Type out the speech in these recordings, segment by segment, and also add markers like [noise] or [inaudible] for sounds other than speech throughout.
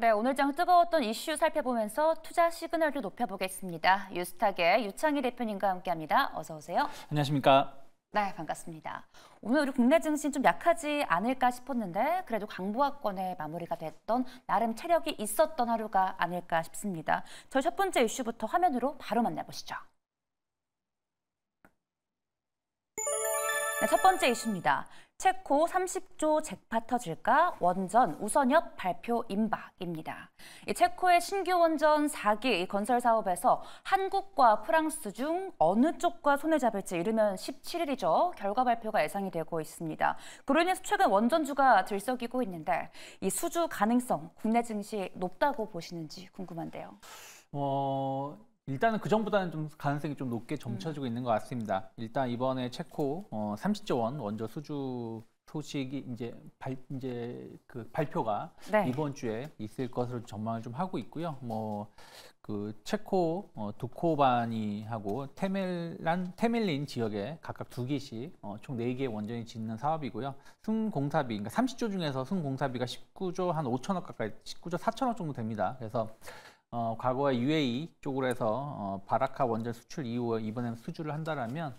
네, 오늘장 뜨거웠던 이슈 살펴보면서 투자 시그널도 높여보겠습니다. 유스탁의 유창희 대표님과 함께합니다. 어서 오세요. 안녕하십니까. 네, 반갑습니다. 오늘 우리 국내 증시는 좀 약하지 않을까 싶었는데 그래도 강보합권에 마무리가 됐던 나름 체력이 있었던 하루가 아닐까 싶습니다. 저희 첫 번째 이슈부터 화면으로 바로 만나보시죠. 네, 첫 번째 이슈입니다. 체코 30조 잭팟 터질까 원전 우선협 발표 임박입니다. 체코의 신규 원전 4기 건설 사업에서 한국과 프랑스 중 어느 쪽과 손을 잡을지 이르면 17일이죠. 결과 발표가 예상이 되고 있습니다. 그로 인해서 최근 원전주가 들썩이고 있는데 이 수주 가능성 국내 증시 높다고 보시는지 궁금한데요. 어, 일단은 그 전보다는 좀 가능성이 좀 높게 점쳐지고 음. 있는 것 같습니다. 일단 이번에 체코 어, 30조 원 원조 수주 소식이 이제 발 이제 그 발표가 네. 이번 주에 있을 것으로 전망을 좀 하고 있고요. 뭐 그 체코 어, 두코바니하고 테멜란 테멜린 지역에 각각 두 개씩 어, 총 네 개의 원전이 짓는 사업이고요. 순공사비 그러니까 30조 중에서 순공사비가 19조 한 5천억 가까이 19조 4천억 정도 됩니다. 그래서 어, 과거에 UAE 쪽으로 해서 어, 바라카 원전 수출 이후에 이번에는 수주를 한다라면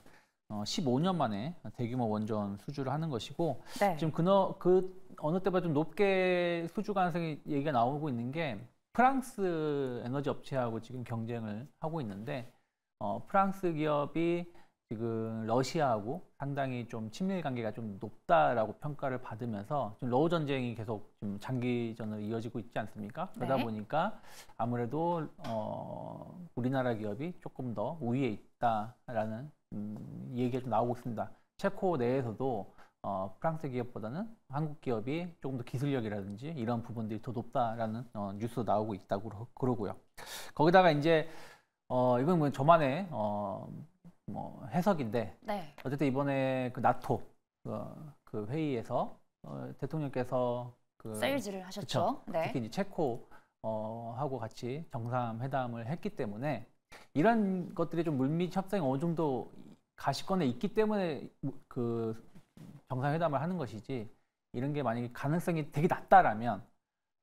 어, 15년 만에 대규모 원전 수주를 하는 것이고 네. 지금 그너, 그 어느 때보다 좀 높게 수주 가능성이 얘기가 나오고 있는 게 프랑스 에너지 업체하고 지금 경쟁을 하고 있는데 어, 프랑스 기업이 지금 러시아하고 상당히 좀 친밀 관계가 좀 높다라고 평가를 받으면서 지금 러우 전쟁이 계속 지 장기전으로 이어지고 있지 않습니까? 그러다 네. 보니까 아무래도 어, 우리나라 기업이 조금 더 우위에 있다라는 음, 얘기가 좀 나오고 있습니다. 체코 내에서도 어, 프랑스 기업보다는 한국 기업이 조금 더 기술력이라든지 이런 부분들이 더 높다라는 어, 뉴스도 나오고 있다고 그러, 고요 거기다가 이제 어, 이건 뭐 저만의 어, 뭐 해석인데 네. 어쨌든 이번에 그 나토 어, 그 회의에서 어, 대통령께서 그 세일즈를 하셨죠. 네. 특히 이제 체코 어, 하고 같이 정상회담을 했기 때문에 이런 것들이 좀 물밑 협상이 어느 정도 가시권에 있기 때문에 그 정상회담을 하는 것이지 이런 게 만약에 가능성이 되게 낮다라면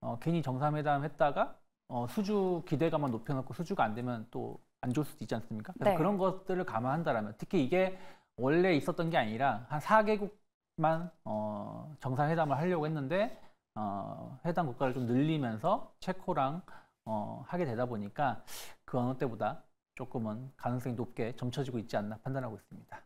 어, 괜히 정상회담 했다가 어, 수주 기대감만 높여놓고 수주가 안 되면 또안 좋을 수도 있지 않습니까? 그래서 네. 그런 것들을 감안한다라면 특히 이게 원래 있었던 게 아니라 한 4개국만 어, 정상회담을 하려고 했는데 어, 해당 국가를 좀 늘리면서 체코랑 어, 하게 되다 보니까 그 어느 때보다 조금은 가능성이 높게 점쳐지고 있지 않나 판단하고 있습니다.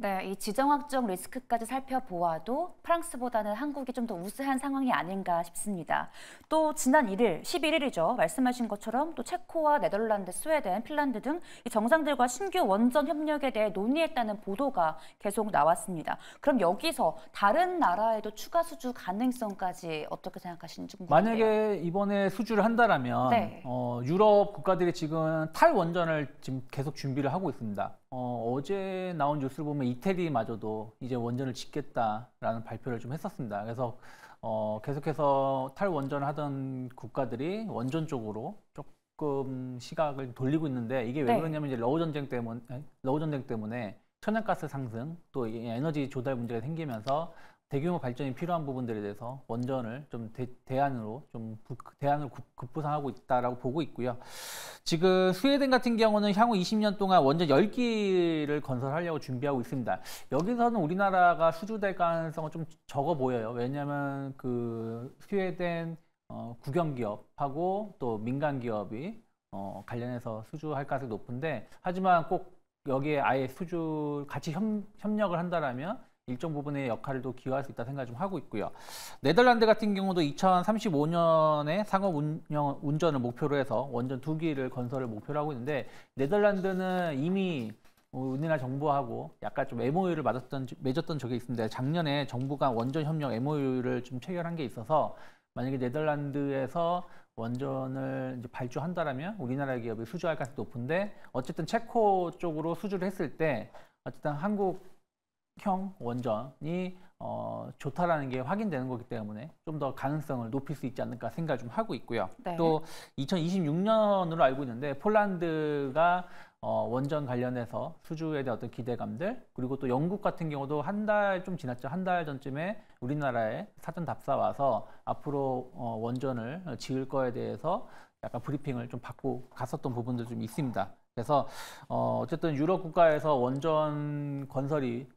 네, 이 지정학적 리스크까지 살펴보아도 프랑스보다는 한국이 좀 더 우세한 상황이 아닌가 싶습니다. 또 지난 1일, 11일이죠. 말씀하신 것처럼 또 체코와 네덜란드, 스웨덴, 핀란드 등 정상들과 신규 원전 협력에 대해 논의했다는 보도가 계속 나왔습니다. 그럼 여기서 다른 나라에도 추가 수주 가능성까지 어떻게 생각하시는지 궁금해요. 만약에 이번에 수주를 한다라면 네. 어, 유럽 국가들이 지금 탈원전을 지금 계속 준비를 하고 있습니다. 어, 어제 나온 뉴스를 보면 이태리마저도 이제 원전을 짓겠다라는 발표를 좀 했었습니다. 그래서 어, 계속해서 탈원전을 하던 국가들이 원전 쪽으로 조금 시각을 돌리고 있는데 이게 왜 네. 그러냐면 이제 러우 전쟁 때문에 러우 전쟁 때문에 천연가스 상승 또 에너지 조달 문제가 생기면서 대규모 발전이 필요한 부분들에 대해서 원전을 좀 대, 안으로좀 대안을 급부상하고 있다라고 보고 있고요. 지금 스웨덴 같은 경우는 향후 20년 동안 원전 10기를 건설하려고 준비하고 있습니다. 여기서는 우리나라가 수주될 가능성은 좀 적어 보여요. 왜냐하면 그 스웨덴 어, 국영기업하고 또 민간기업이 어, 관련해서 수주할 가능성이 높은데 하지만 꼭 여기에 아예 수주 같이 협, 협력을 한다라면 일정 부분의 역할도 기여할 수 있다 생각 좀 하고 있고요. 네덜란드 같은 경우도 2035년에 상업 운영, 운전을 목표로 해서 원전 두 개를 건설을 목표로 하고 있는데 네덜란드는 이미 우리나라 정부하고 약간 좀 MOU를 맞았던, 맺었던 적이 있습니다. 작년에 정부가 원전 협력 MOU를 좀 체결한 게 있어서 만약에 네덜란드에서 원전을 이제 발주한다라면 우리나라 기업이 수주할 가능성이 높은데 어쨌든 체코 쪽으로 수주를 했을 때 어쨌든 한국 형 원전이 어, 좋다라는 게 확인되는 거기 때문에 좀 더 가능성을 높일 수 있지 않을까 생각을 좀 하고 있고요. 네. 또 2026년으로 알고 있는데 폴란드가 어, 원전 관련해서 수주에 대한 어떤 기대감들 그리고 또 영국 같은 경우도 한 달 좀 지났죠 한 달 전쯤에 우리나라에 사전 답사 와서 앞으로 어, 원전을 지을 거에 대해서 약간 브리핑을 좀 받고 갔었던 부분도좀 있습니다. 그래서 어, 어쨌든 유럽 국가에서 원전 건설이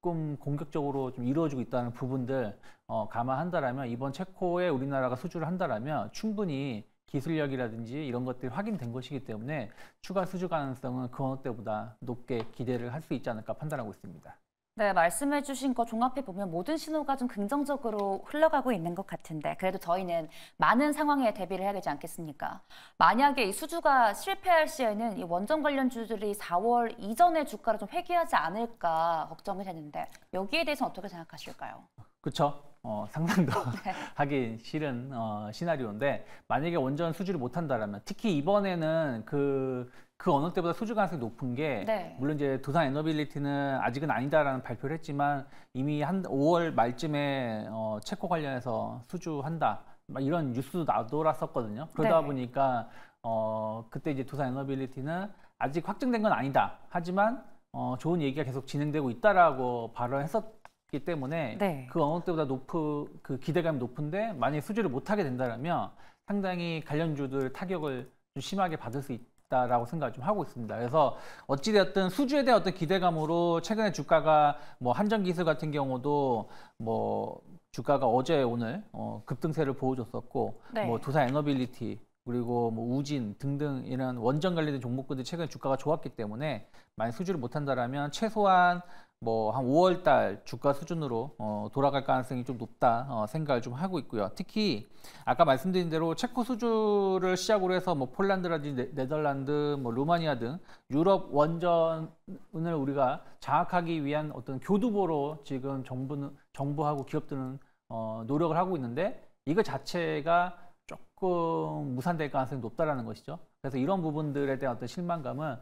조금 공격적으로 좀 이루어지고 있다는 부분들 어, 감안한다라면 이번 체코에 우리나라가 수주를 한다라면 충분히 기술력이라든지 이런 것들이 확인된 것이기 때문에 추가 수주 가능성은 그 어느 때보다 높게 기대를 할 수 있지 않을까 판단하고 있습니다. 네, 말씀해 주신 거 종합해 보면 모든 신호가 좀 긍정적으로 흘러가고 있는 것 같은데 그래도 저희는 많은 상황에 대비를 해야 되지 않겠습니까? 만약에 이 수주가 실패할 시에는 이 원전 관련 주들이 4월 이전의 주가를 좀 회귀하지 않을까 걱정이 되는데 여기에 대해서 어떻게 생각하실까요? 그렇죠. 어, 상상도 [laughs] 네. 하기 싫은 어, 시나리오인데 만약에 원전 수주를 못한다라면 특히 이번에는 그, 그 어느 때보다 수주 가능성이 높은 게 네. 물론 이제 도산 에너빌리티는 아직은 아니다라는 발표를 했지만 이미 한 5월 말쯤에 어, 체코 관련해서 수주한다 막 이런 뉴스도 나돌았었거든요. 그러다 네. 보니까 어, 그때 이제 도산 에너빌리티는 아직 확정된 건 아니다. 하지만 어, 좋은 얘기가 계속 진행되고 있다라고 발언했었. 있기 때문에 네. 그 어느 때보다 높은 그 기대감이 높은데 만약에 수주를 못하게 된다면 상당히 관련주들 타격을 좀 심하게 받을 수 있다라고 생각을 좀 하고 있습니다. 그래서 어찌되었든 수주에 대한 어떤 기대감으로 최근에 주가가 뭐한정기술 같은 경우도 뭐 주가가 어제 오늘 어 급등세를 보여줬었고 네. 뭐 도사에너빌리티 그리고 뭐 우진 등등 이런 원전 관련된 종목들이 최근 주가가 좋았기 때문에 만약 수주를 못한다라면 최소한 뭐한 5월 달 주가 수준으로 어, 돌아갈 가능성이 좀 높다 어, 생각을 좀 하고 있고요. 특히 아까 말씀드린 대로 체코 수주를 시작으로 해서 뭐 폴란드라든지 네, 덜란드뭐 루마니아 등 유럽 원전을 우리가 장악하기 위한 어떤 교두보로 지금 정부는 정부하고 기업들은 어, 노력을 하고 있는데 이거 자체가 조금 무산될 가능성이 높다라는 것이죠. 그래서 이런 부분들에 대한 어떤 실망감은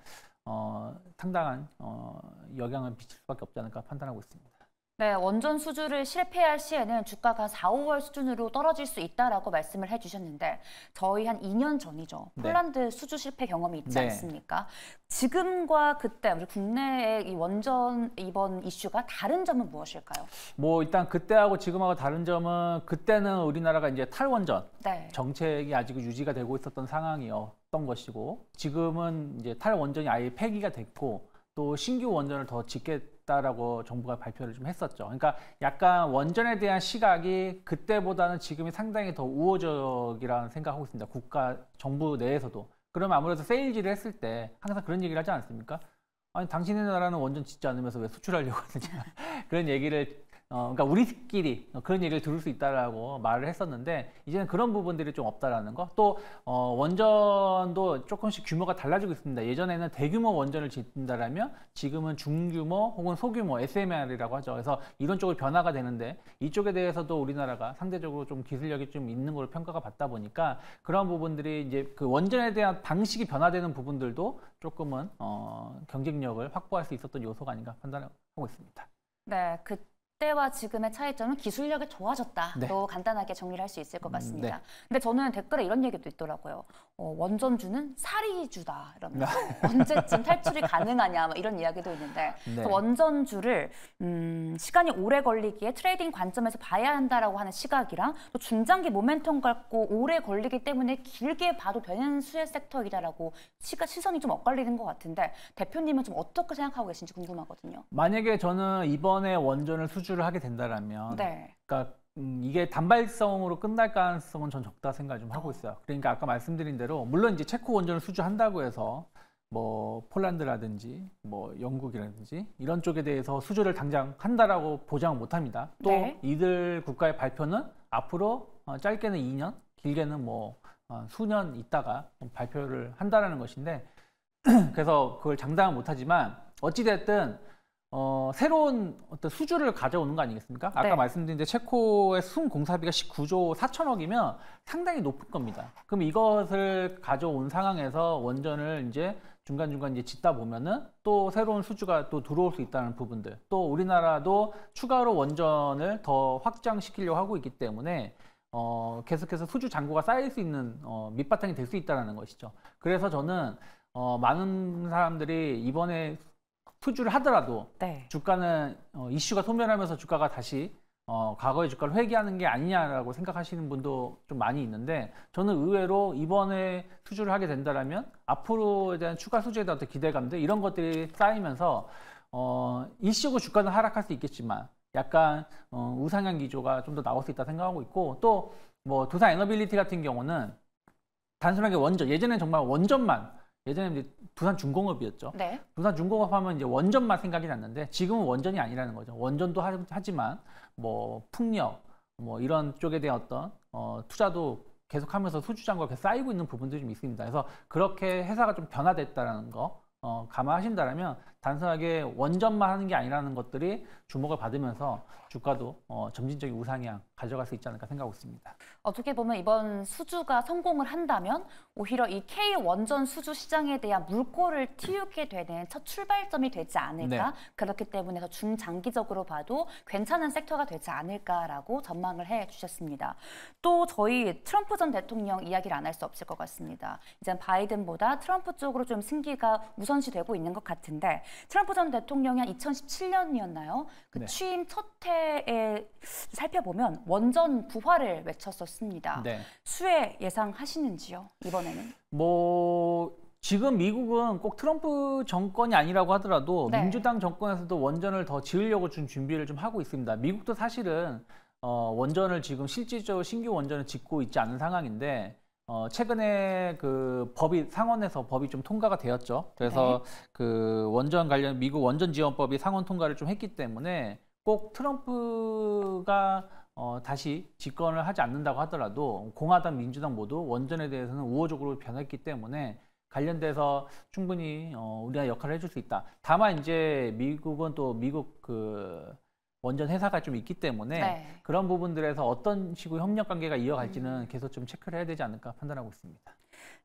어, 상당한 어, 영향을 미칠 수밖에 없지 않을까 판단하고 있습니다. 네, 원전 수주를 실패할 시에는 주가가 4, 5월 수준으로 떨어질 수 있다라고 말씀을 해주셨는데 저희 한 2년 전이죠. 네. 폴란드 네. 수주 실패 경험이 있지 네. 않습니까? 지금과 그때 우리 국내의 이 원전 이번 이슈가 다른 점은 무엇일까요? 뭐 일단 그때하고 지금하고 다른 점은 그때는 우리나라가 이제 탈원전 네. 정책이 아직 유지가 되고 있었던 상황이요. 했던 것이고 지금은 이제 탈 원전이 아예 폐기가 됐고 또 신규 원전을 더 짓겠다라고 정부가 발표를 좀 했었죠. 그러니까 약간 원전에 대한 시각이 그때보다는 지금이 상당히 더 우호적이라는 생각하고 있습니다. 국가 정부 내에서도 그러면 아무래도 세일즈를 했을 때 항상 그런 얘기를 하지 않습니까? 아니 당신의 나라는 원전 짓지 않으면서 왜 수출하려고 하느냐 [laughs] 그런 얘기를 어, 그러니까 우리끼리 그런 얘기를 들을 수 있다라고 말을 했었는데 이제는 그런 부분들이 좀 없다라는 거. 또 어, 원전도 조금씩 규모가 달라지고 있습니다. 예전에는 대규모 원전을 짓는다라면 지금은 중규모 혹은 소규모 SMR이라고 하죠. 그래서 이런 쪽으로 변화가 되는데 이쪽에 대해서도 우리나라가 상대적으로 좀 기술력이 좀 있는 걸로 평가가 받다 보니까 그런 부분들이 이제 그 원전에 대한 방식이 변화되는 부분들도 조금은 어, 경쟁력을 확보할 수 있었던 요소가 아닌가 판단하고 있습니다. 네, 그 그때와 지금의 차이점은 기술력이 좋아졌다. 또 네. 간단하게 정리를 할 수 있을 것 음, 네. 같습니다. 네. 근데 저는 댓글에 이런 얘기도 있더라고요. 어, 원전주는 사리주다 이러면서 언제쯤 탈출이 가능하냐 뭐 이런 이야기도 있는데 네. 원전주를 음, 시간이 오래 걸리기에 트레이딩 관점에서 봐야 한다라고 하는 시각이랑 또 중장기 모멘텀 갖고 오래 걸리기 때문에 길게 봐도 되는 수혜 섹터이다라고 시가 시선이 좀 엇갈리는 것 같은데 대표님은 좀 어떻게 생각하고 계신지 궁금하거든요. 만약에 저는 이번에 원전을 수주를 하게 된다라면, 네. 그러니까 음, 이게 단발성으로 끝날 가능성은 전 적다 생각 좀 하고 있어요. 그러니까 아까 말씀드린 대로 물론 이제 체코 원전을 수주한다고 해서 뭐 폴란드라든지 뭐 영국이라든지 이런 쪽에 대해서 수주를 당장 한다라고 보장 못 합니다. 또 네. 이들 국가의 발표는 앞으로 어, 짧게는 2년, 길게는 뭐 어, 수년 있다가 발표를 한다라는 것인데 [clears throat] 그래서 그걸 장담은 못하지만 어찌됐든 어, 새로운 어떤 수주를 가져오는 거 아니겠습니까? 아까 네. 말씀드린 체코의 순 공사비가 19조 4천억이면 상당히 높을 겁니다. 그럼 이것을 가져온 상황에서 원전을 이제 중간중간 이제 짓다 보면은 또 새로운 수주가 또 들어올 수 있다는 부분들 또 우리나라도 추가로 원전을 더 확장시키려고 하고 있기 때문에 어, 계속해서 수주 잔고가 쌓일 수 있는 어, 밑바탕이 될 수 있다는 것이죠. 그래서 저는 어, 많은 사람들이 이번에 투주를 하더라도 네. 주가는 어, 이슈가 소멸하면서 주가가 다시 어, 과거의 주가를 회귀하는 게 아니냐라고 생각하시는 분도 좀 많이 있는데 저는 의외로 이번에 투주를 하게 된다라면 앞으로에 대한 추가 수주에 대한 기대감들 이런 것들이 쌓이면서 어, 일시적 주가는 하락할 수 있겠지만 약간 어, 우상향 기조가 좀 더 나올 수 있다 생각하고 있고 또 뭐 도산 에너빌리티 같은 경우는 단순하게 원전 예전엔 정말 원전만 예전에 이제 부산 중공업이었죠. 네. 부산 중공업 하면 이제 원전만 생각이 났는데 지금은 원전이 아니라는 거죠. 원전도 하지만 뭐 풍력 뭐 이런 쪽에 대한 어떤 어, 투자도 계속하면서 소주장과 쌓이고 있는 부분들이 좀 있습니다. 그래서 그렇게 회사가 좀 변화됐다라는 거 어, 감안하신다면 단순하게 원전만 하는 게 아니라는 것들이 주목을 받으면서 주가도 어, 점진적인 우상향 가져갈 수 있지 않을까 생각하고 있습니다. 어떻게 보면 이번 수주가 성공을 한다면 오히려 이 K 원전 수주 시장에 대한 물꼬를 틔우게 되는 첫 출발점이 되지 않을까 네. 그렇기 때문에 중장기적으로 봐도 괜찮은 섹터가 되지 않을까라고 전망을 해주셨습니다. 또 저희 트럼프 전 대통령 이야기를 안 할 수 없을 것 같습니다. 이제 바이든보다 트럼프 쪽으로 좀 승기가 우선시되고 있는 것 같은데 트럼프 전 대통령이 한 2017년이었나요? 그 네. 취임 첫 해에 살펴보면 원전 부활을 외쳤었습니다. 네. 수혜 예상하시는지요? 이번에는? 뭐 지금 미국은 꼭 트럼프 정권이 아니라고 하더라도 네. 민주당 정권에서도 원전을 더 지으려고 준 준비를 좀 하고 있습니다. 미국도 사실은 어, 원전을 지금 실질적으로 신규 원전을 짓고 있지 않은 상황인데 어, 최근에 그 법이 상원에서 법이 좀 통과가 되었죠. 그래서 네. 그 원전 관련 미국 원전 지원법이 상원 통과를 좀 했기 때문에 꼭 트럼프가 어, 다시 집권을 하지 않는다고 하더라도 공화당 민주당 모두 원전에 대해서는 우호적으로 변했기 때문에 관련돼서 충분히 어, 우리가 역할을 해줄 수 있다. 다만 이제 미국은 또 미국 그 원전 회사가 좀 있기 때문에 네. 그런 부분들에서 어떤 식으로 협력 관계가 이어갈지는 음. 계속 좀 체크를 해야 되지 않을까 판단하고 있습니다.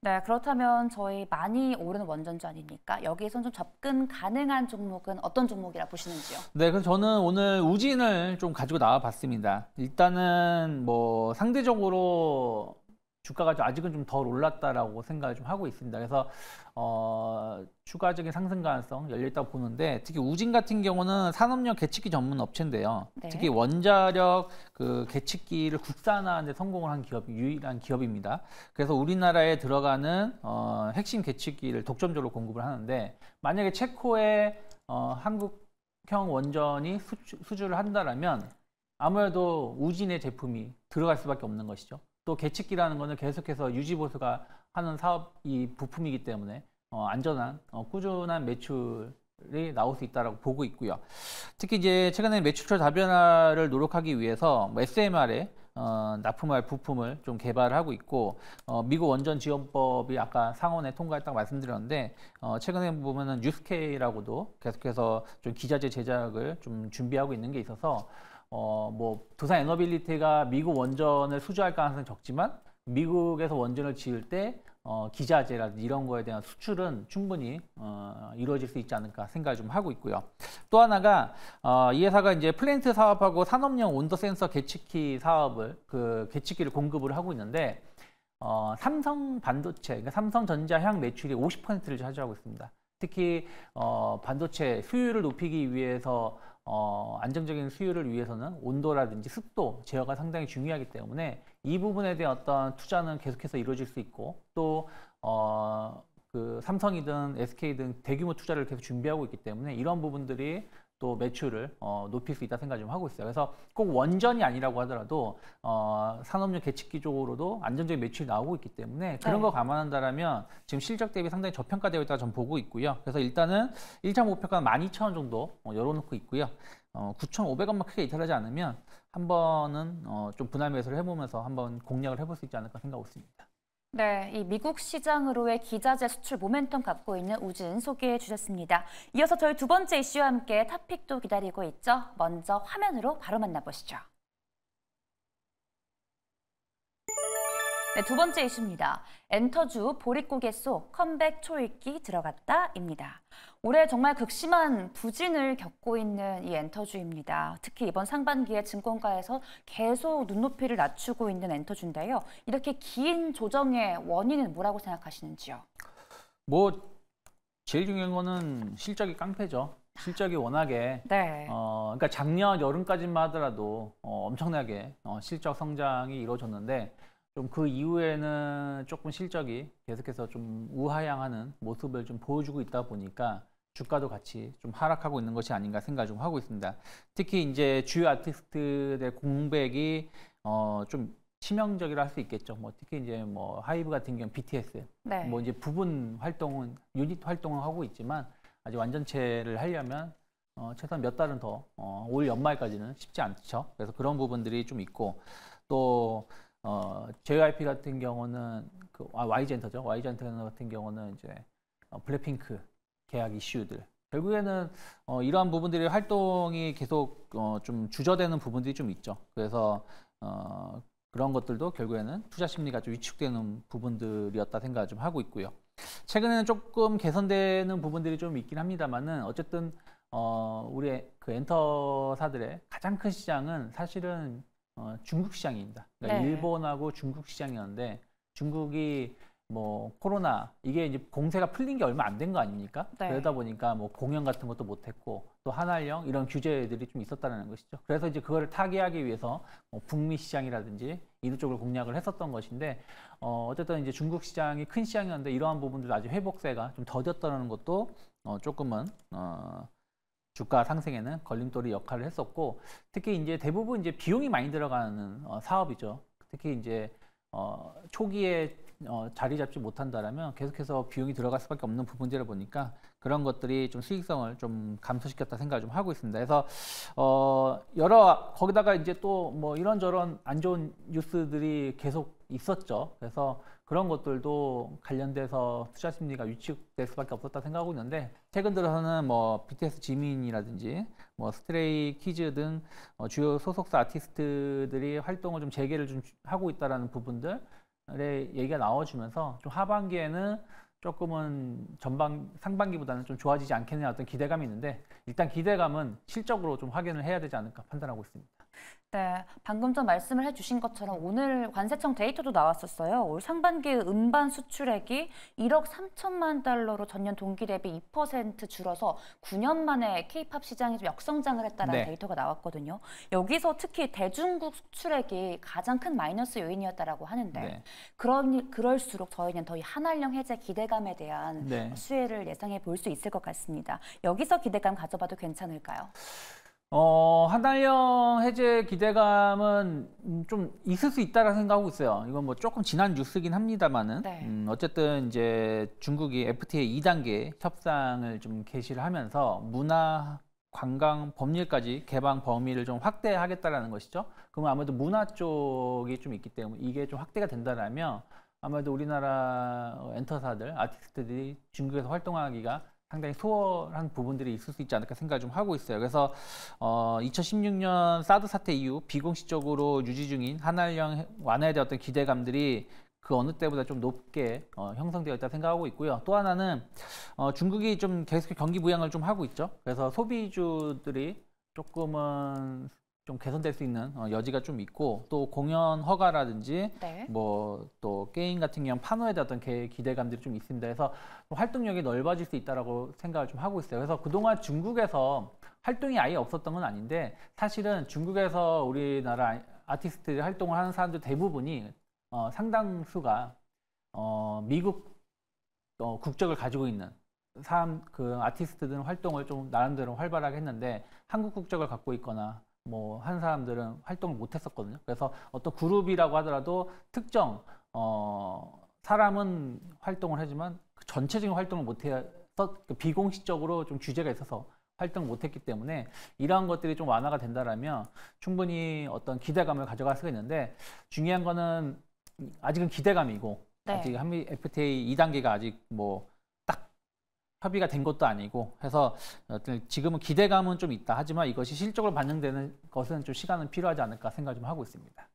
네, 그렇다면 저희 많이 오르는 원전주 아닙니까? 여기에선 좀 접근 가능한 종목은 어떤 종목이라 보시는지요? 네, 그래서 저는 오늘 우진을 좀 가지고 나와 봤습니다. 일단은 뭐 상대적으로 주가가 아직은 좀 덜 올랐다라고 생각을 좀 하고 있습니다. 그래서 어, 추가적인 상승 가능성 열려 있다고 보는데 특히 우진 같은 경우는 산업용 개측기 전문 업체인데요. 네. 특히 원자력 그 개측기를 국산화하는데 성공을 한 기업이 유일한 기업입니다. 그래서 우리나라에 들어가는 어, 핵심 개측기를 독점적으로 공급을 하는데 만약에 체코에 어, 한국형 원전이 수주, 수주를 한다면 아무래도 우진의 제품이 들어갈 수밖에 없는 것이죠. 또 계측기라는 거는 계속해서 유지보수가 하는 사업이 부품이기 때문에 어, 안전한 어, 꾸준한 매출이 나올 수 있다라고 보고 있고요. 특히 이제 최근에 매출처 다변화를 노력하기 위해서 뭐 SMR에 어, 납품할 부품을 좀 개발하고 있고 어, 미국 원전 지원법이 아까 상원에 통과했다고 말씀드렸는데 어, 최근에 보면은 뉴스케이라고도 계속해서 좀 기자재 제작을 좀 준비하고 있는 게 있어서 어, 뭐 두산 에너빌리티가 미국 원전을 수주할 가능성이 적지만 미국에서 원전을 지을 때 어, 기자재라든지 이런 거에 대한 수출은 충분히 어, 이루어질 수 있지 않을까 생각을 좀 하고 있고요. 또 하나가 어, 이 회사가 이제 플랜트 사업하고 산업용 온도 센서 개측기 사업을 그개측기를 공급을 하고 있는데 어, 삼성 반도체, 그러니까 삼성전자 향 매출이 50%를 차지하고 있습니다. 특히 어, 반도체 수율을 높이기 위해서 어, 안정적인 수요를 위해서는 온도라든지 습도 제어가 상당히 중요하기 때문에 이 부분에 대한 어떤 투자는 계속해서 이루어질 수 있고 또 어, 그 삼성이든 SK든 대규모 투자를 계속 준비하고 있기 때문에 이런 부분들이 또 매출을 어, 높일 수 있다 생각을 좀 하고 있어요. 그래서 꼭 원전이 아니라고 하더라도 어, 산업용 계측기 쪽으로도 안정적인 매출이 나오고 있기 때문에 그런 네. 거 감안한다면 지금 실적 대비 상당히 저평가되어 있다 고 저는 보고 있고요. 그래서 일단은 1차 목표가는 12,000원 정도 어, 열어놓고 있고요. 어, 9,500원만 크게 이탈하지 않으면 한 번은 어, 좀 분할 매수를 해보면서 한 번 공략을 해볼 수 있지 않을까 생각하고 있습니다. 네, 이 미국 시장으로의 기자재 수출 모멘텀 갖고 있는 우진 소개해 주셨습니다. 이어서 저희 두 번째 이슈와 함께 탑픽도 기다리고 있죠. 먼저 화면으로 바로 만나보시죠. 네, 두 번째 이슈입니다. 엔터주 보릿고개 속 컴백 초읽기 들어갔다입니다. 올해 정말 극심한 부진을 겪고 있는 이 엔터주입니다. 특히 이번 상반기에 증권가에서 계속 눈높이를 낮추고 있는 엔터주인데요. 이렇게 긴 조정의 원인은 뭐라고 생각하시는지요? 뭐 제일 중요한 거는 실적이 깡패죠. 실적이 워낙에 네. 어 그러니까 작년 여름까지만 하더라도 어, 엄청나게 어, 실적 성장이 이루어졌는데 좀그 이후에는 조금 실적이 계속해서 좀 우하향하는 모습을 좀 보여주고 있다 보니까 주가도 같이 좀 하락하고 있는 것이 아닌가 생각 좀 하고 있습니다. 특히 이제 주요 아티스트들의 공백이 어 좀 치명적이라 할 수 있겠죠. 뭐 특히 이제 뭐 하이브 같은 경우 BTS 네. 뭐 이제 부분 활동은 유닛 활동을 하고 있지만 아직 완전체를 하려면 어 최소한 몇 달은 더올 어 연말까지는 쉽지 않죠. 그래서 그런 부분들이 좀 있고 또 어, JYP 같은 경우는 그 아, Y젠터죠. Y젠터 같은 경우는 이제 어, 블랙핑크 계약 이슈들 결국에는 어, 이러한 부분들이 활동이 계속 어, 좀 주저되는 부분들이 좀 있죠. 그래서 어, 그런 것들도 결국에는 투자 심리가 좀 위축되는 부분들이었다 생각을 좀 하고 있고요. 최근에는 조금 개선되는 부분들이 좀 있긴 합니다만은 어쨌든 어, 우리의 그 엔터사들의 가장 큰 시장은 사실은 어, 중국 시장입니다. 그러니까 네. 일본하고 중국 시장이었는데 중국이 뭐 코로나 이게 이제 공세가 풀린 게 얼마 안 된 거 아닙니까? 네. 그러다 보니까 뭐 공연 같은 것도 못 했고 또 한할령 이런 규제들이 좀 있었다는 것이죠. 그래서 이제 그거를 타개하기 위해서 뭐 북미 시장이라든지 이두 쪽을 공략을 했었던 것인데 어 어쨌든 이제 중국 시장이 큰 시장이었는데 이러한 부분들 아직 회복세가 좀 더뎠다는 것도 어 조금은 어 주가 상승에는 걸림돌이 역할을 했었고 특히 이제 대부분 이제 비용이 많이 들어가는 어, 사업이죠. 특히 이제 어, 초기에 어, 자리 잡지 못한다라면 계속해서 비용이 들어갈 수밖에 없는 부분들을 보니까 그런 것들이 좀 수익성을 좀 감소시켰다 생각을 좀 하고 있습니다. 그래서 어, 여러 거기다가 이제 또 뭐 이런저런 안 좋은 뉴스들이 계속 있었죠. 그래서 그런 것들도 관련돼서 투자 심리가 위축될 수밖에 없었다 생각하고 있는데 최근 들어서는 뭐 BTS 지민이라든지 뭐 스트레이 키즈 등어 주요 소속사 아티스트들이 활동을 좀 재개를 좀 하고 있다라는 부분들의 얘기가 나와주면서 좀 하반기에는 조금은 전반 상반기보다는 좀 좋아지지 않겠냐 느 어떤 기대감이 있는데 일단 기대감은 실적으로 좀 확인을 해야 되지 않을까 판단하고 있습니다. 네, 방금 전 말씀을 해주신 것처럼 오늘 관세청 데이터도 나왔었어요. 올상반기 음반 수출액이 1억 3천만 달러로 전년 동기 대비 2% 줄어서 9년 만에 케이팝 시장이 좀 역성장을 했다는 네. 데이터가 나왔거든요. 여기서 특히 대중국 수출액이 가장 큰 마이너스 요인이었다라고 하는데 네. 그런 그럴수록 저희는 더이 한한령 해제 기대감에 대한 네. 수혜를 예상해 볼 수 있을 것 같습니다. 여기서 기대감 가져봐도 괜찮을까요? 어, 한달령 해제 기대감은 음, 좀 있을 수 있다라 고 생각하고 있어요. 이건 뭐 조금 지난 뉴스긴 합니다만은 네. 음, 어쨌든 이제 중국이 FTA 2단계 협상을 좀 개시를 하면서 문화 관광 법률까지 개방 범위를 좀 확대하겠다라는 것이죠. 그러면 아무래도 문화 쪽이 좀 있기 때문에 이게 좀 확대가 된다라면 아무래도 우리나라 어, 엔터사들 아티스트들이 중국에서 활동하기가 상당히 소홀한 부분들이 있을 수 있지 않을까 생각을 좀 하고 있어요. 그래서 어, 2016년 사드 사태 이후 비공식적으로 유지 중인 한알령 완화에 대한 기대감들이 그 어느 때보다 좀 높게 어, 형성되어 있다 생각하고 있고요. 또 하나는 어, 중국이 좀 계속 경기 부양을 좀 하고 있죠. 그래서 소비주들이 조금은 좀 개선될 수 있는 어, 여지가 좀 있고 또 공연 허가라든지 네. 뭐또 게임 같은 경우 판호에 대한 기대감들이 좀 있습니다. 그래서 활동력이 넓어질 수 있다라고 생각을 좀 하고 있어요. 그래서 그동안 중국에서 활동이 아예 없었던 건 아닌데 사실은 중국에서 우리나라 아티스트들이 활동을 하는 사람들 대부분이 어, 상당수가 어, 미국 어, 국적을 가지고 있는 사람 그 아티스트들은 활동을 좀 나름대로 활발하게 했는데 한국 국적을 갖고 있거나 뭐한 사람들은 활동을 못 했었거든요. 그래서 어떤 그룹이라고 하더라도 특정 어 사람은 활동을 하지만 그 전체적인 활동을 못 해서 그 비공식적으로 좀 규제가 있어서 활동 못했기 때문에 이러한 것들이 좀 완화가 된다라면 충분히 어떤 기대감을 가져갈 수가 있는데 중요한 거는 아직은 기대감이고 네. 아직 한미 FTA 2단계가 아직 뭐 협의가 된 것도 아니고 해서 지금은 기대감은 좀 있다. 하지만 이것이 실적으로 반영되는 것은 좀 시간은 필요하지 않을까 생각 좀 하고 있습니다.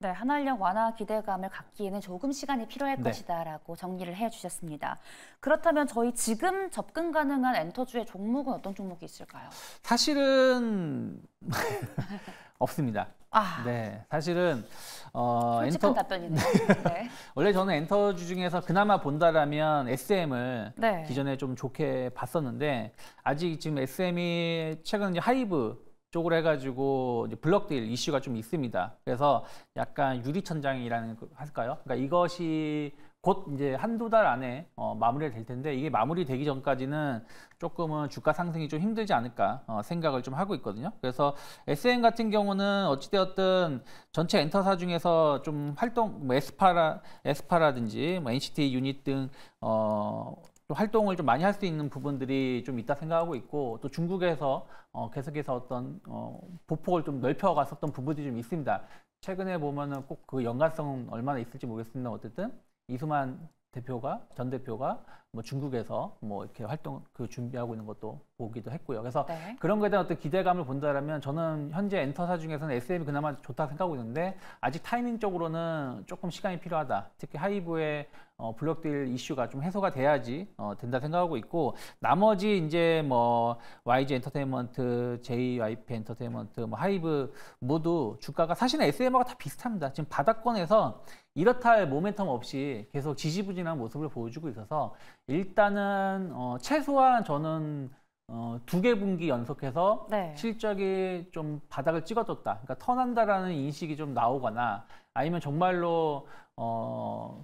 네, 한화력 완화 기대감을 갖기에는 조금 시간이 필요할 네. 것이다라고 정리를 해주셨습니다. 그렇다면 저희 지금 접근 가능한 엔터주의 종목은 어떤 종목이 있을까요? 사실은 [laughs] 없습니다. 아. 네, 사실은 어, 솔직한 엔터... 답변이네요. [laughs] 네. 네. 원래 저는 엔터주 중에서 그나마 본다라면 SM을 네. 기존에 좀 좋게 봤었는데 아직 지금 SM이 최근 이제 하이브 쪽으로 해가지고 블럭딜 이슈가 좀 있습니다. 그래서 약간 유리천장이라는 그, 할까요? 그러니까 이것이 곧 이제 한두 달 안에 어, 마무리가 될 텐데 이게 마무리되기 전까지는 조금은 주가 상승이 좀 힘들지 않을까 어, 생각을 좀 하고 있거든요. 그래서 SM 같은 경우는 어찌되었든 전체 엔터사 중에서 좀 활동 뭐 에스파라 에스파라든지 뭐 NCT 유닛 등 어, 활동을 좀 많이 할 수 있는 부분들이 좀 있다 생각하고 있고 또 중국에서 어, 계속해서 어떤 어, 보폭을 좀 넓혀갔었던 부분들이 좀 있습니다. 최근에 보면은 꼭 그 연관성 얼마나 있을지 모르겠습니다. 어쨌든 이수만 대표가 전 대표가 뭐 중국에서 뭐 이렇게 활동 그 준비하고 있는 것도 보기도 했고요. 그래서 네. 그런 거에 대한 어떤 기대감을 본다라면 저는 현재 엔터사 중에서는 SM이 그나마 좋다 고 생각하고 있는데 아직 타이밍적으로는 조금 시간이 필요하다. 특히 하이브의 어, 블록딜 이슈가 좀 해소가 돼야지 어, 된다 생각하고 있고 나머지 이제 뭐 YG 엔터테인먼트, JYP 엔터테인먼트, 뭐 하이브 모두 주가가 사실 은 SM하고 다 비슷합니다. 지금 바닥권에서 이렇다 할 모멘텀 없이 계속 지지부진한 모습을 보여주고 있어서 일단은 어, 최소한 저는 어, 두 개 분기 연속해서 네. 실적이 좀 바닥을 찍어줬다. 그러니까 턴한다라는 인식이 좀 나오거나 아니면 정말로 어,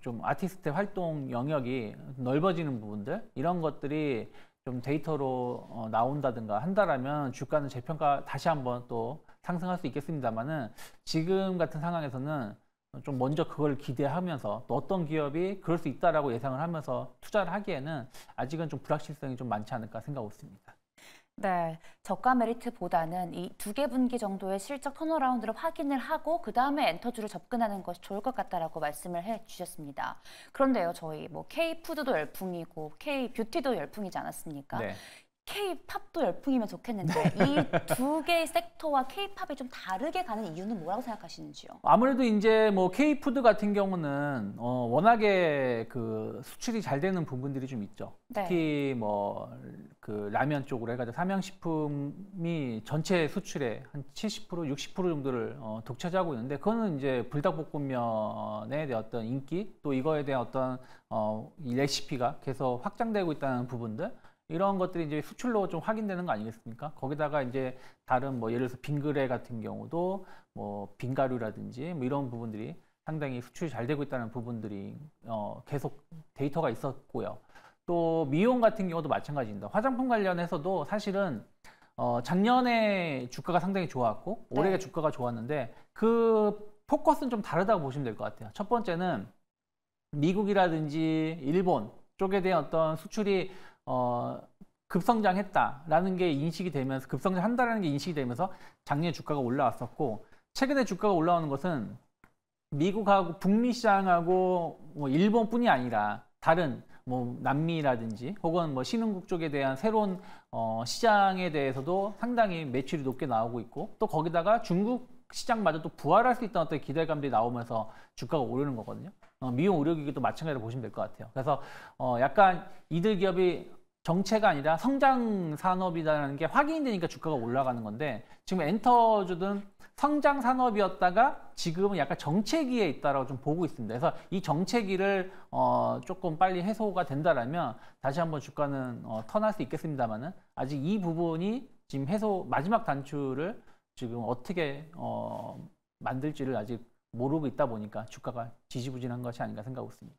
좀 아티스트 활동 영역이 넓어지는 부분들 이런 것들이 좀 데이터로 어, 나온다든가 한다라면 주가는 재평가 다시 한번 또 상승할 수 있겠습니다만은 지금 같은 상황에서는 좀 먼저 그걸 기대하면서 또 어떤 기업이 그럴 수 있다라고 예상을 하면서 투자를 하기에는 아직은 좀 불확실성이 좀 많지 않을까 생각하고 있습니다. 네, 저가 메리트보다는 이 두 개 분기 정도의 실적 턴어라운드를 확인을 하고 그 다음에 엔터주를 접근하는 것이 좋을 것 같다라고 말씀을 해주셨습니다. 그런데요, 저희 뭐 K 푸드도 열풍이고 K 뷰티도 열풍이지 않았습니까? 네. K-팝도 열풍이면 좋겠는데 네. 이두 개의 섹터와 K-팝이 좀 다르게 가는 이유는 뭐라고 생각하시는지요? 아무래도 이제 뭐 K-푸드 같은 경우는 어, 워낙에 그 수출이 잘 되는 부분들이 좀 있죠. 네. 특히 뭐 그 라면 쪽으로 해가지고 삼양식품이 전체 수출의 한70% 60% 정도를 어, 독차지하고 있는데 그거는 이제 불닭볶음면에 대한 어떤 인기 또 이거에 대한 어떤 어, 이 레시피가 계속 확장되고 있다는 부분들. 이런 것들이 이제 수출로 좀 확인되는 거 아니겠습니까? 거기다가 이제 다른 뭐 예를 들어서 빙그레 같은 경우도 뭐 빙가루라든지 뭐 이런 부분들이 상당히 수출이 잘 되고 있다는 부분들이 어 계속 데이터가 있었고요. 또 미용 같은 경우도 마찬가지입니다. 화장품 관련해서도 사실은 어 작년에 주가가 상당히 좋았고 올해의 네. 주가가 좋았는데 그 포커스는 좀 다르다고 보시면 될 것 같아요. 첫 번째는 미국이라든지 일본 쪽에 대한 어떤 수출이 어, 급성장했다라는 게 인식이 되면서 급성장한다라는 게 인식이 되면서 작년에 주가가 올라왔었고 최근에 주가가 올라오는 것은 미국하고 북미 시장하고 뭐 일본뿐이 아니라 다른 뭐 남미라든지 혹은 뭐 신흥국 쪽에 대한 새로운 어 시장에 대해서도 상당히 매출이 높게 나오고 있고 또 거기다가 중국 시장마저 또 부활할 수 있다는 어떤 기대감들이 나오면서 주가가 오르는 거거든요. 어 미용 의료기기도 마찬가지로 보시면 될 것 같아요. 그래서 어 약간 이들 기업이 정체가 아니라 성장 산업이라는 게 확인이 되니까 주가가 올라가는 건데 지금 엔터주든 성장 산업이었다가 지금은 약간 정체기에 있다라고 좀 보고 있습니다. 그래서 이 정체기를 어 조금 빨리 해소가 된다라면 다시 한번 주가는 어 턴할 수 있겠습니다만은 아직 이 부분이 지금 해소 마지막 단추를 지금 어떻게 어 만들지를 아직 모르고 있다 보니까 주가가 지지부진한 것이 아닌가 생각하고 있습니다.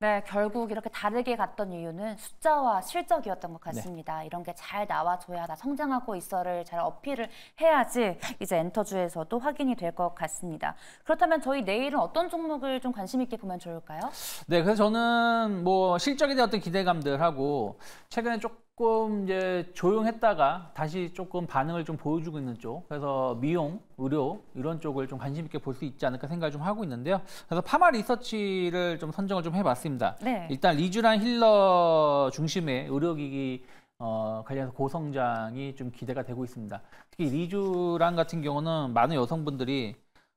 네, 결국 이렇게 다르게 갔던 이유는 숫자와 실적이었던 것 네. 같습니다. 네. 이런 게 잘 나와줘야 나 성장하고 있어를 잘 어필을 해야지 이제 엔터주에서도 확인이 될 것 같습니다. 그렇다면 저희 내일은 어떤 종목을 좀 관심 있게 보면 좋을까요? 네, 그래서 저는 뭐 실적에 대한 어떤 기대감들하고 최근에 조금 조금 이제 조용했다가 다시 조금 반응을 좀 보여주고 있는 쪽 그래서 미용, 의료 이런 쪽을 좀 관심 있게 볼 수 있지 않을까 생각을 좀 하고 있는데요. 그래서 파마 리서치를 좀 선정을 좀 해봤습니다. 네. 일단 리쥬란 힐러 중심의 의료기기 어, 관련해서 고성장이 좀 기대가 되고 있습니다. 특히 리쥬란 같은 경우는 많은 여성분들이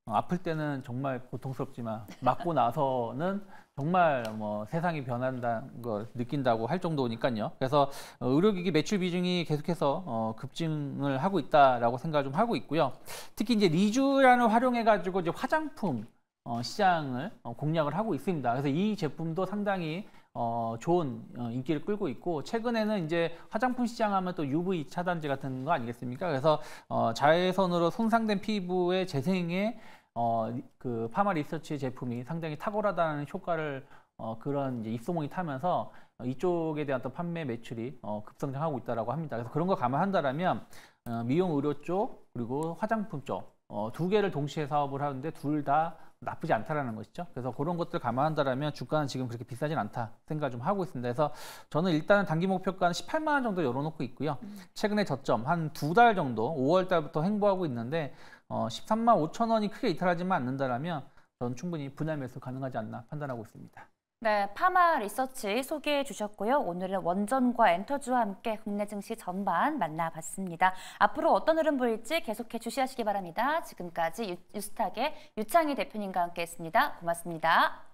어, 아플 때는 정말 고통스럽지만 맞고 나서는 정말 뭐 세상이 변한다는 걸 느낀다고 할 정도니까요. 그래서 의료기기 매출 비중이 계속해서 어, 급증을 하고 있다라고 생각을 좀 하고 있고요. 특히 이제 리쥬라는 활용해가지고 이제 화장품 어, 시장을 공략을 하고 있습니다. 그래서 이 제품도 상당히 어, 좋은 인기를 끌고 있고 최근에는 이제 화장품 시장하면 또 UV 차단제 같은 거 아니겠습니까? 그래서 어, 자외선으로 손상된 피부의 재생에 어, 그 파마 리서치 제품이 상당히 탁월하다는 효과를 어, 그런 이제 입소문이 타면서 어, 이쪽에 대한 어 판매 매출이 어, 급성장하고 있다고 합니다. 그래서 그런 거 감안한다라면 어, 미용 의료 쪽 그리고 화장품 쪽 어, 두 개를 동시에 사업을 하는데 둘 다 나쁘지 않다라는 것이죠. 그래서 그런 것들 감안한다라면 주가는 지금 그렇게 비싸진 않다 생각 좀 하고 있습니다. 그래서 저는 일단은 단기 목표가는 18만 원 정도 열어놓고 있고요. 음. 최근에 저점 한 두 달 정도 5월 달부터 행보하고 있는데 어, 13만 5천 원이 크게 이탈하지만 않는다라면 저는 충분히 분할 매수 가능하지 않나 판단하고 있습니다. 네, 파마 리서치 소개해 주셨고요. 오늘은 원전과 엔터주와 함께 국내 증시 전반 만나봤습니다. 앞으로 어떤 흐름 보일지 계속해 주시하시기 바랍니다. 지금까지 유스탁의 유창희 대표님과 함께했습니다. 고맙습니다.